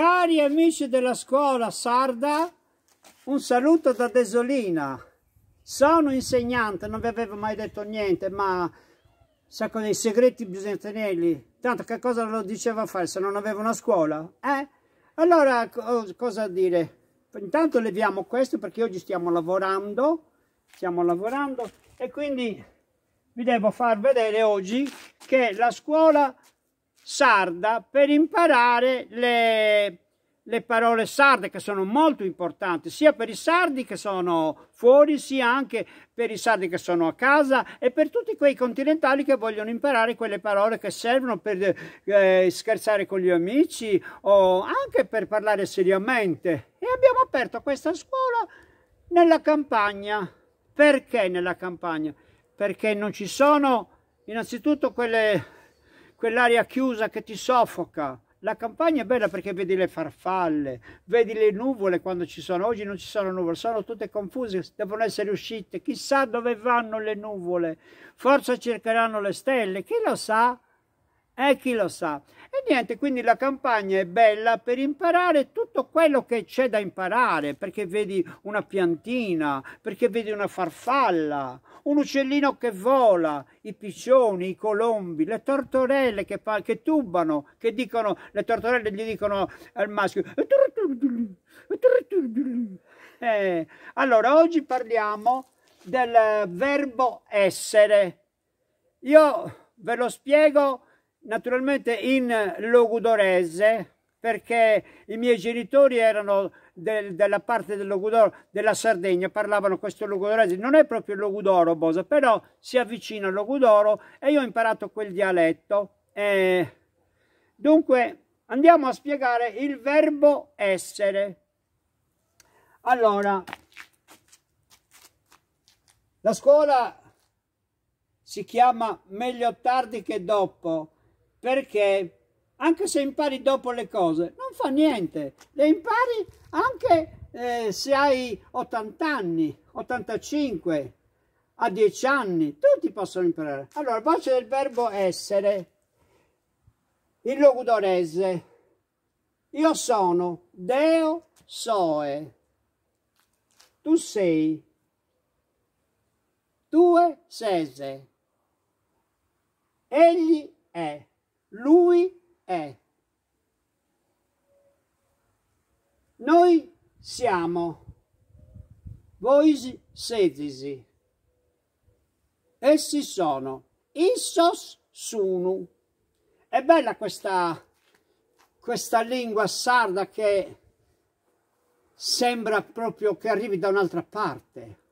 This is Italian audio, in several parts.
Cari amici della scuola sarda, un saluto da Desolina. Sono insegnante, non vi avevo mai detto niente, ma sa con i segreti bisogna tenerli. Tanto che cosa lo diceva a fare se non avevo una scuola? Eh? Allora, oh, cosa dire? Intanto leviamo questo perché oggi stiamo lavorando, stiamo lavorando e quindi vi devo far vedere oggi che la scuola sarda per imparare le, le parole sarde che sono molto importanti sia per i sardi che sono fuori sia anche per i sardi che sono a casa e per tutti quei continentali che vogliono imparare quelle parole che servono per eh, scherzare con gli amici o anche per parlare seriamente e abbiamo aperto questa scuola nella campagna perché nella campagna perché non ci sono innanzitutto quelle quell'aria chiusa che ti soffoca. La campagna è bella perché vedi le farfalle, vedi le nuvole quando ci sono. Oggi non ci sono nuvole, sono tutte confuse, devono essere uscite. Chissà dove vanno le nuvole. Forse cercheranno le stelle, chi lo sa? E eh, chi lo sa. E niente, quindi la campagna è bella per imparare tutto quello che c'è da imparare, perché vedi una piantina, perché vedi una farfalla, un uccellino che vola, i piccioni, i colombi, le tortorelle che, che tubano, che dicono, le tortorelle gli dicono al maschio. Eh, eh, eh allora, oggi parliamo del verbo essere. Io ve lo spiego naturalmente in Logudorese perché i miei genitori erano del, della parte del Logudoro, della Sardegna, parlavano questo Logudorese, non è proprio il Logudoro Bosa, però si avvicina al Logudoro e io ho imparato quel dialetto. Eh, dunque andiamo a spiegare il verbo essere. Allora, la scuola si chiama meglio tardi che dopo, perché anche se impari dopo le cose, non fa niente, le impari anche eh, se hai 80 anni, 85, a 10 anni, tutti possono imparare. Allora, voce del verbo essere, il logudorese, io sono, Deo soe, tu sei, tue sese, egli è. Lui è. Noi siamo. Voi sedisi. Essi sono. Isos sunu. È bella questa, questa lingua sarda che sembra proprio che arrivi da un'altra parte.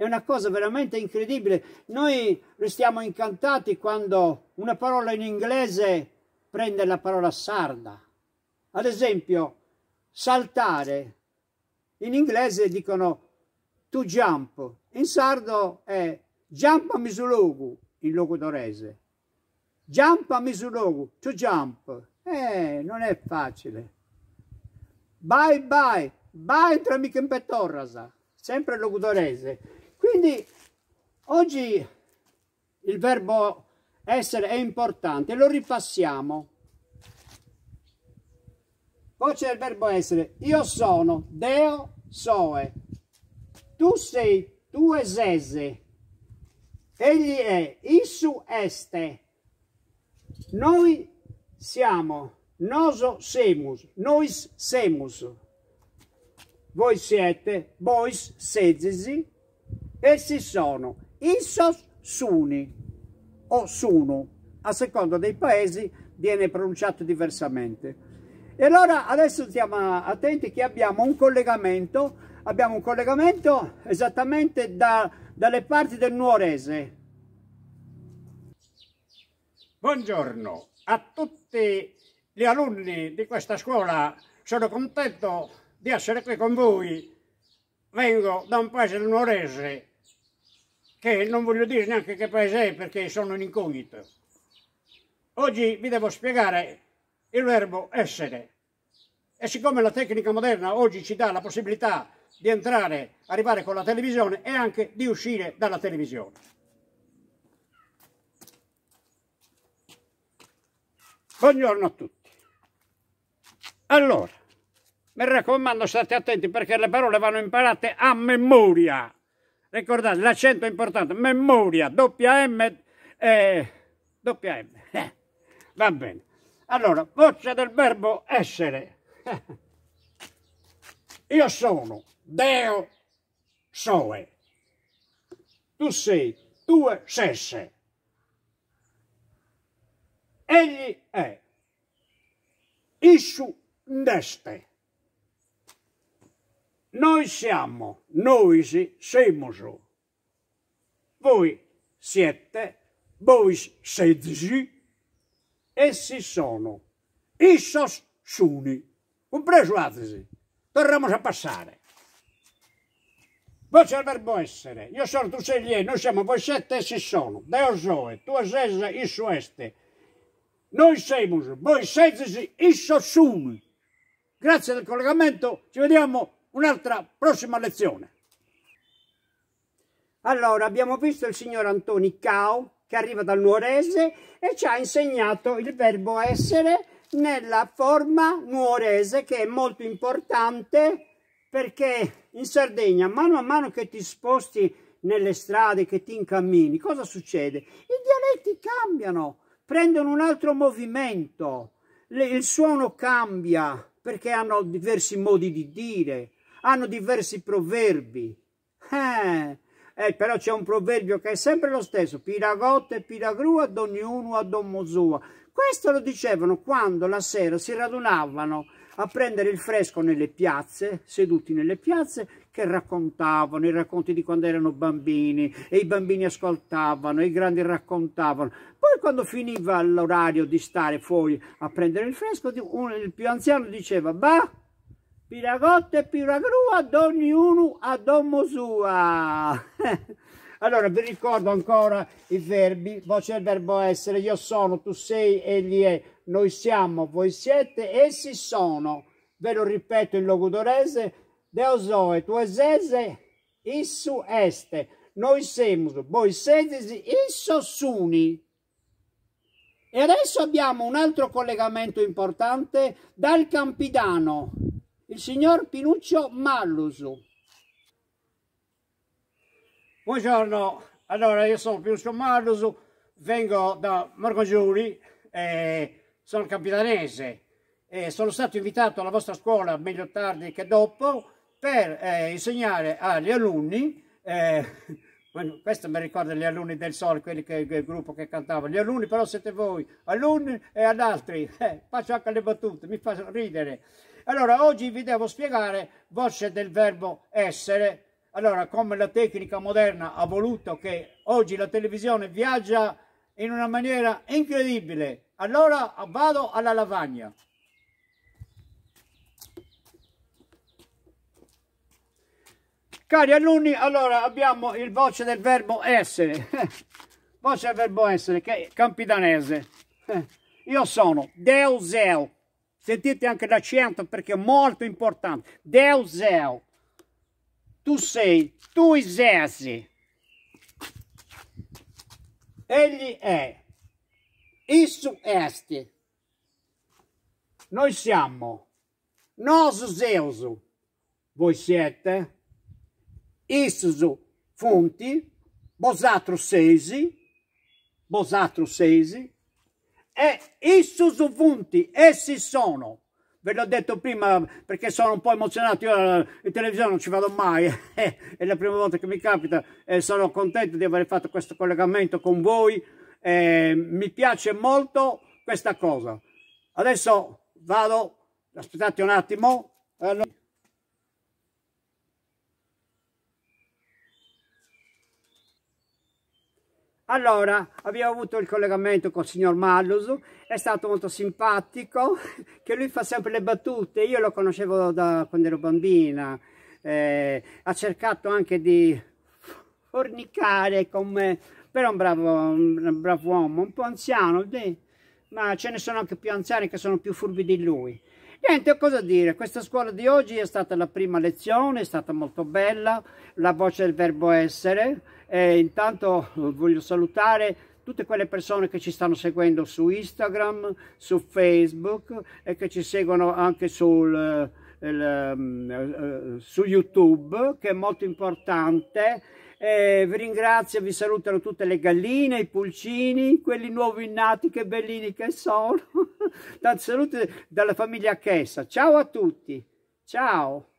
È una cosa veramente incredibile. Noi restiamo incantati quando una parola in inglese prende la parola sarda. Ad esempio, saltare. In inglese dicono to jump. In sardo è jump a misulogu, in logudorese. Jump a misulogu, to jump. Eh, non è facile. Bye bye, bye tra mica in petorrasa. Sempre logudorese. Quindi oggi il verbo essere è importante, lo ripassiamo. Voce del verbo essere, io sono, Deo soe, tu sei, tu esese, egli è, issu este, noi siamo, noso semus, nois semus, voi siete, bois segesi, Essi sono Issos Suni o Sunu, a seconda dei paesi viene pronunciato diversamente. E allora adesso stiamo attenti che abbiamo un collegamento, abbiamo un collegamento esattamente da, dalle parti del Nuorese. Buongiorno a tutti gli alunni di questa scuola, sono contento di essere qui con voi. Vengo da un paese del Nuorese che non voglio dire neanche che paese è perché sono un incognito. Oggi vi devo spiegare il verbo essere. E siccome la tecnica moderna oggi ci dà la possibilità di entrare, arrivare con la televisione e anche di uscire dalla televisione. Buongiorno a tutti. Allora, mi raccomando state attenti perché le parole vanno imparate a memoria. Ricordate, l'accento è importante. Memoria, doppia M, eh, doppia M. Eh, va bene. Allora, voce del verbo essere. Eh, io sono, Deo soe. Tu sei, tue sesse. Egli è. Issu deste. Noi siamo, noi si, siamo su. Voi siete, voi siete, essi sono, issos suni, compreso altri. Torniamo a passare. Voce al verbo essere, io sono, tu sei lì, noi siamo, voi siete, essi sono. Deo zoe, tu es, isso este. Noi siamo, voi siete, isso suni. Grazie del collegamento, ci vediamo un'altra prossima lezione. Allora, abbiamo visto il signor Antoni Cao, che arriva dal nuorese, e ci ha insegnato il verbo essere nella forma nuorese, che è molto importante, perché in Sardegna, mano a mano che ti sposti nelle strade, che ti incammini, cosa succede? I dialetti cambiano, prendono un altro movimento, il suono cambia, perché hanno diversi modi di dire, hanno diversi proverbi. Eh, eh, però c'è un proverbio che è sempre lo stesso, piragotte e piragrua, ad ognuno ad omozua. Questo lo dicevano quando la sera si radunavano a prendere il fresco nelle piazze, seduti nelle piazze, che raccontavano i racconti di quando erano bambini e i bambini ascoltavano, i grandi raccontavano. Poi quando finiva l'orario di stare fuori a prendere il fresco, un, il più anziano diceva, bah, Piragotta e Piragru ad ognuno ad ommo sua. allora vi ricordo ancora i verbi, voce del verbo essere, io sono, tu sei, egli è, noi siamo, voi siete, essi sono. Ve lo ripeto in logudorese, zoe, tu esese, issu este, noi semus, voi siete, isso suni. E adesso abbiamo un altro collegamento importante dal Campidano il signor Pinuccio Mallusu. Buongiorno, allora io sono Pinuccio Mallusu, vengo da Marco Giuri, eh, sono campidanese. Eh, sono stato invitato alla vostra scuola, meglio tardi che dopo, per eh, insegnare agli alunni, eh, questo mi ricorda gli alunni del Sole, quelli che, il gruppo che cantava, gli alunni però siete voi, alunni e ad altri, eh, faccio anche le battute, mi fa ridere. Allora, oggi vi devo spiegare voce del verbo essere. Allora, come la tecnica moderna ha voluto che oggi la televisione viaggia in una maniera incredibile. Allora vado alla lavagna. Cari alunni, allora abbiamo il voce del verbo essere. voce del verbo essere, che è campidanese. Io sono Deusel. Sentite anche l'accento perché è molto é importante. Deus é, tu sei, tu esesi. Egli è, é. isso é este. Noi siamo, nós Zeus, voi siete, isso fonti, vosatro seis. vosatro seis. è isusuvunti, essi sono. Ve l'ho detto prima perché sono un po' emozionato, io eh, in televisione non ci vado mai, eh, è la prima volta che mi capita e sono contento di aver fatto questo collegamento con voi. Eh, mi piace molto questa cosa. Adesso vado, aspettate un attimo. Eh, Allora, abbiamo avuto il collegamento con il signor Mallus, è stato molto simpatico, che lui fa sempre le battute, io lo conoscevo da quando ero bambina, eh, ha cercato anche di fornicare con me, però è un bravo, un bravo uomo, un po' anziano, ma ce ne sono anche più anziani che sono più furbi di lui. Niente, cosa dire, questa scuola di oggi è stata la prima lezione, è stata molto bella, la voce del verbo essere. E intanto voglio salutare tutte quelle persone che ci stanno seguendo su Instagram, su Facebook e che ci seguono anche sul, eh, il, mm, eh, su YouTube, che è molto importante eh, vi ringrazio, vi salutano tutte le galline, i pulcini, quelli nuovi nati, che bellini che sono. Tanti saluti dalla famiglia Chessa. Ciao a tutti. Ciao.